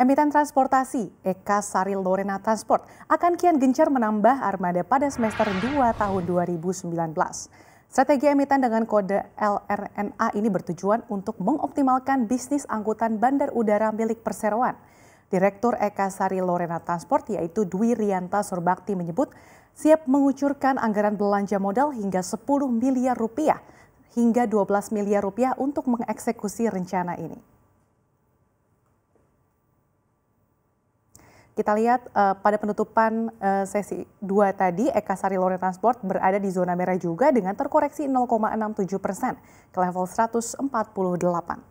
Emiten transportasi Eka Sari Lorena Transport akan kian gencar menambah armada pada semester 2 tahun 2019. Strategi emiten dengan kode LRNA ini bertujuan untuk mengoptimalkan bisnis angkutan bandar udara milik perseroan. Direktur Eka Sari Lorena Transport yaitu Dwi Rianta Surbakti menyebut siap mengucurkan anggaran belanja modal hingga 10 miliar rupiah hingga 12 miliar rupiah untuk mengeksekusi rencana ini. Kita lihat uh, pada penutupan uh, sesi 2 tadi, Eka Sari Lore Transport berada di zona merah juga dengan terkoreksi 0,67 persen ke level 148.